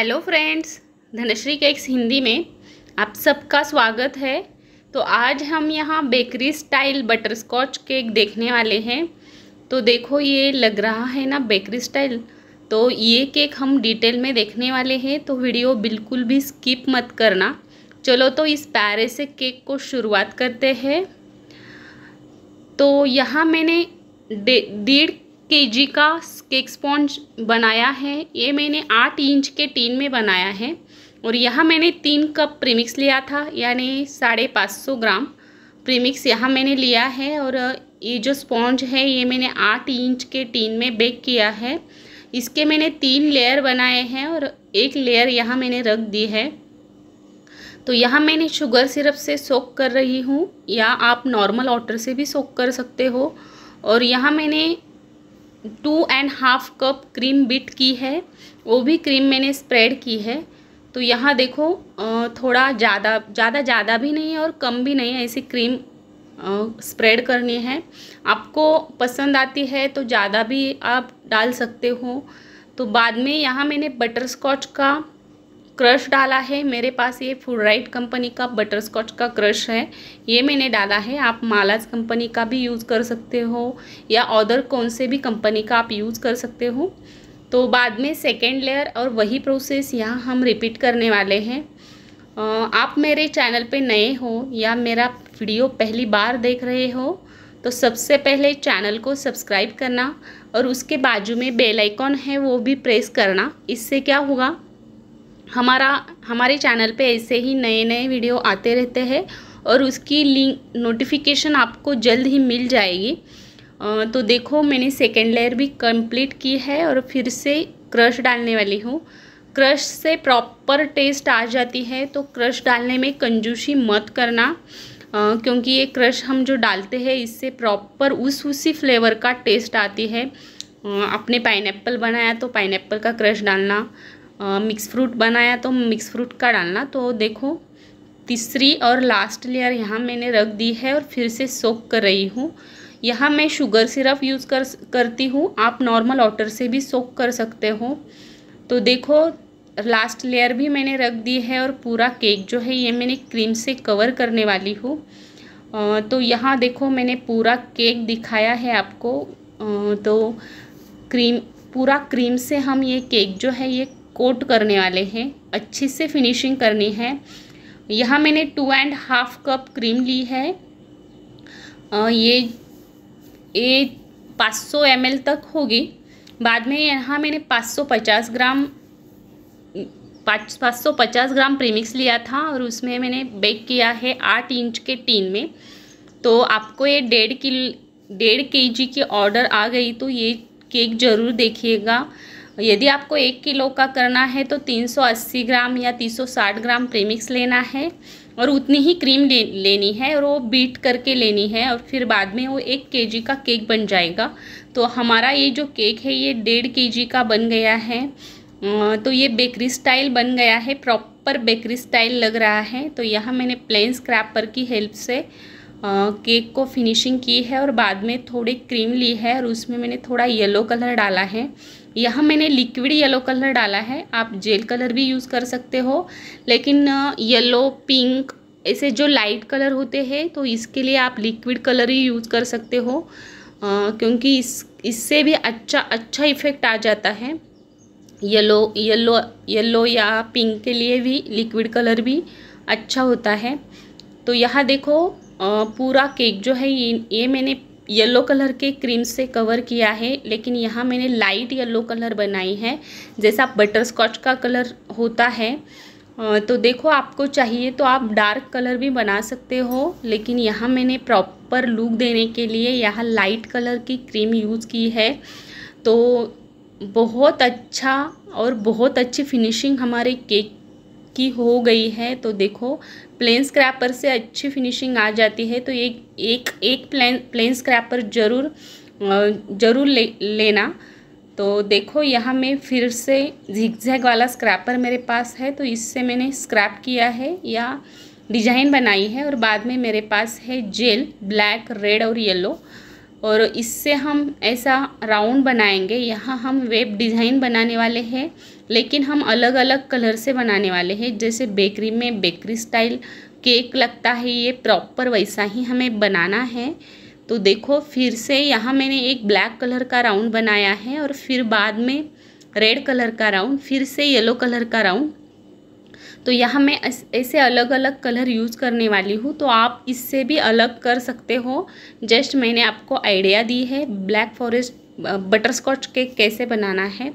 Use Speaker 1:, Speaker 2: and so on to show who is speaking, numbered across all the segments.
Speaker 1: hello friends Dhanashree cakes Hindi में आप सबका स्वागत है तो आज हम यहाँ bakery style butterscotch cake देखने वाले हैं तो देखो ये लग रहा है ना बेकरी स्टाइल तो ये केक हम डिटेल में देखने वाले हैं तो वीडियो बिल्कुल भी स्किप मत करना चलो तो इस प्यारे से केक को शुरुआत करते हैं तो यहाँ मैंने डेढ़ के जी का केक स्पॉन्ज बनाया है ये मैंने आठ इंच के टीन में बनाया है और यहाँ मैंने तीन कप प्रीमिक्स लिया था यानी साढ़े पाँच सौ ग्राम प्रीमिक्स यहाँ मैंने लिया है और ये जो स्पॉन्ज है ये मैंने आठ इंच के टीन में बेक किया है इसके मैंने तीन लेयर बनाए हैं और एक लेयर यहाँ मैंने रख दी है तो यहाँ मैंने शुगर सिरप से सोक कर रही हूँ या आप नॉर्मल वाटर से भी सोक कर सकते हो और यहाँ मैंने two and half cup cream beat की है वो भी क्रीम मैंने स्प्रेड की है तो यहाँ देखो थोड़ा ज़्यादा ज़्यादा ज़्यादा भी नहीं है और कम भी नहीं है ऐसी क्रीम स्प्रेड करनी है आपको पसंद आती है तो ज़्यादा भी आप डाल सकते हो तो बाद में यहाँ मैंने बटर स्कॉच का क्रश डाला है मेरे पास ये फूडराइट कंपनी का बटर स्कॉच का क्रश है ये मैंने डाला है आप मालाज कंपनी का भी यूज़ कर सकते हो या अदर कौन से भी कंपनी का आप यूज़ कर सकते हो तो बाद में सेकेंड लेयर और वही प्रोसेस यहाँ हम रिपीट करने वाले हैं आप मेरे चैनल पे नए हो या मेरा वीडियो पहली बार देख रहे हो तो सबसे पहले चैनल को सब्सक्राइब करना और उसके बाजू में बेल आइकॉन है वो भी प्रेस करना इससे क्या होगा हमारा हमारे चैनल पे ऐसे ही नए नए वीडियो आते रहते हैं और उसकी लिंक नोटिफिकेशन आपको जल्द ही मिल जाएगी तो देखो मैंने सेकेंड लेयर भी कंप्लीट की है और फिर से क्रश डालने वाली हूँ क्रश से प्रॉपर टेस्ट आ जाती है तो क्रश डालने में कंजूसी मत करना आ, क्योंकि ये क्रश हम जो डालते हैं इससे प्रॉपर उस उसी फ्लेवर का टेस्ट आती है आ, आपने पाइनएप्पल बनाया तो पाइनएप्पल का क्रश डालना मिक्स फ्रूट बनाया तो मिक्स फ्रूट का डालना तो देखो तीसरी और लास्ट लेयर यहाँ मैंने रख दी है और फिर से सोक कर रही हूँ यहाँ मैं शुगर सिरप यूज़ कर करती हूँ आप नॉर्मल वाटर से भी सोक कर सकते हो तो देखो लास्ट लेयर भी मैंने रख दी है और पूरा केक जो है ये मैंने क्रीम से कवर करने वाली हूँ तो यहाँ देखो मैंने पूरा केक दिखाया है आपको तो क्रीम पूरा क्रीम से हम ये केक जो है ये कोट करने वाले हैं अच्छे से फिनिशिंग करनी है यहाँ मैंने two and half cup cream ली है ये ये 500 सौ तक होगी बाद में यहाँ मैंने 550 ग्राम पाँच पाँच सौ पचास ग्राम प्रीमिक्स लिया था और उसमें मैंने बेक किया है आठ इंच के टीन में तो आपको ये डेढ़ किल डेढ़ के जी की ऑर्डर आ गई तो ये केक ज़रूर देखिएगा यदि आपको एक किलो का करना है तो 380 ग्राम या 360 ग्राम प्रीमिक्स लेना है और उतनी ही क्रीम ले, लेनी है और वो बीट करके लेनी है और फिर बाद में वो एक केजी का केक बन जाएगा तो हमारा ये जो केक है ये डेढ़ केजी का बन गया है तो ये बेकरी स्टाइल बन गया है प्रॉपर बेकरी स्टाइल लग रहा है तो यहाँ मैंने प्लेन स्क्रैपर की हेल्प से केक को फिनिशिंग की है और बाद में थोड़ी क्रीम ली है और उसमें मैंने थोड़ा येलो कलर डाला है यहाँ मैंने लिक्विड येलो कलर डाला है आप जेल कलर भी यूज़ कर सकते हो लेकिन येलो पिंक ऐसे जो लाइट कलर होते हैं तो इसके लिए आप लिक्विड कलर ही यूज़ कर सकते हो आ, क्योंकि इस इससे भी अच्छा अच्छा इफ़ेक्ट आ जाता है येलो येलो येलो या पिंक के लिए भी लिक्विड कलर भी अच्छा होता है तो यहाँ देखो पूरा केक जो है ये ये मैंने येलो कलर के क्रीम से कवर किया है लेकिन यहाँ मैंने लाइट येलो कलर बनाई है जैसा बटर स्कॉच का कलर होता है तो देखो आपको चाहिए तो आप डार्क कलर भी बना सकते हो लेकिन यहाँ मैंने प्रॉपर लुक देने के लिए यहाँ लाइट कलर की क्रीम यूज़ की है तो बहुत अच्छा और बहुत अच्छी फिनिशिंग हमारे केक इसकी हो गई है तो देखो प्लेन स्क्रैपर से अच्छी फिनिशिंग आ जाती है तो एक एक एक प्लेन प्लेन स्क्रैपर जरूर जरूर ले लेना तो देखो यहाँ मैं फिर से झिकझैक वाला स्क्रैपर मेरे पास है तो इससे मैंने स्क्रैप किया है या डिजाइन बनाई है और बाद में मेरे पास है जेल ब्लैक रेड और येलो और इससे हम ऐसा राउंड बनाएंगे यहाँ हम वेब डिज़ाइन बनाने वाले हैं लेकिन हम अलग अलग कलर से बनाने वाले हैं जैसे बेकरी में बेकरी स्टाइल केक लगता है ये प्रॉपर वैसा ही हमें बनाना है तो देखो फिर से यहाँ मैंने एक ब्लैक कलर का राउंड बनाया है और फिर बाद में रेड कलर का राउंड फिर से येलो कलर का राउंड तो यहाँ मैं ऐसे अलग अलग कलर यूज़ करने वाली हूँ तो आप इससे भी अलग कर सकते हो जस्ट मैंने आपको आइडिया दी है ब्लैक फॉरेस्ट बटरस्कॉच केक कैसे बनाना है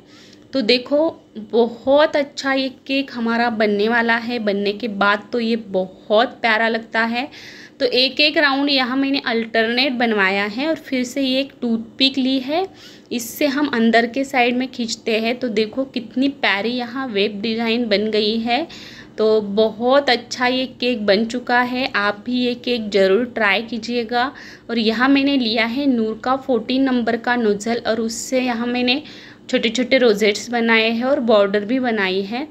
Speaker 1: तो देखो बहुत अच्छा ये केक हमारा बनने वाला है बनने के बाद तो ये बहुत प्यारा लगता है तो एक एक राउंड यहाँ मैंने अल्टरनेट बनवाया है और फिर से ये एक टूथपिक ली है इससे हम अंदर के साइड में खींचते हैं तो देखो कितनी प्यारी यहाँ वेब डिज़ाइन बन गई है तो बहुत अच्छा ये केक बन चुका है आप भी ये केक ज़रूर ट्राई कीजिएगा और यहाँ मैंने लिया है नूर का फोर्टीन नंबर का नोज़ल और उससे यहाँ मैंने छोटे छोटे रोजेट्स बनाए हैं और बॉर्डर भी बनाई है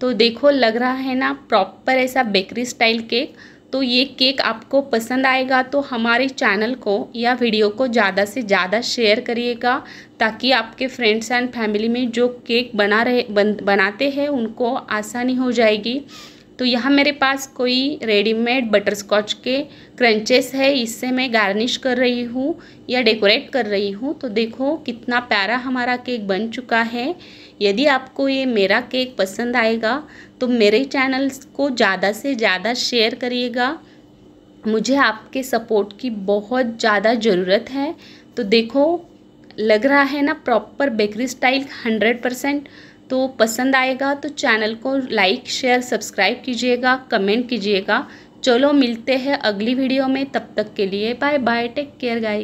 Speaker 1: तो देखो लग रहा है ना प्रॉपर ऐसा बेकरी स्टाइल केक तो ये केक आपको पसंद आएगा तो हमारे चैनल को या वीडियो को ज़्यादा से ज़्यादा शेयर करिएगा ताकि आपके फ्रेंड्स एंड फैमिली में जो केक बना रहे बन, बनाते हैं उनको आसानी हो जाएगी तो यहाँ मेरे पास कोई रेडीमेड बटरस्कॉच के क्रंचेस है इससे मैं गार्निश कर रही हूँ या डेकोरेट कर रही हूँ तो देखो कितना प्यारा हमारा केक बन चुका है यदि आपको ये मेरा केक पसंद आएगा तो मेरे चैनल को ज़्यादा से ज़्यादा शेयर करिएगा मुझे आपके सपोर्ट की बहुत ज़्यादा ज़रूरत है तो देखो लग रहा है ना proper bakery style hundred percent तो पसंद आएगा तो चैनल को लाइक शेयर सब्सक्राइब कीजिएगा कमेंट कीजिएगा चलो मिलते हैं अगली वीडियो में तब तक के लिए bye bye take care guys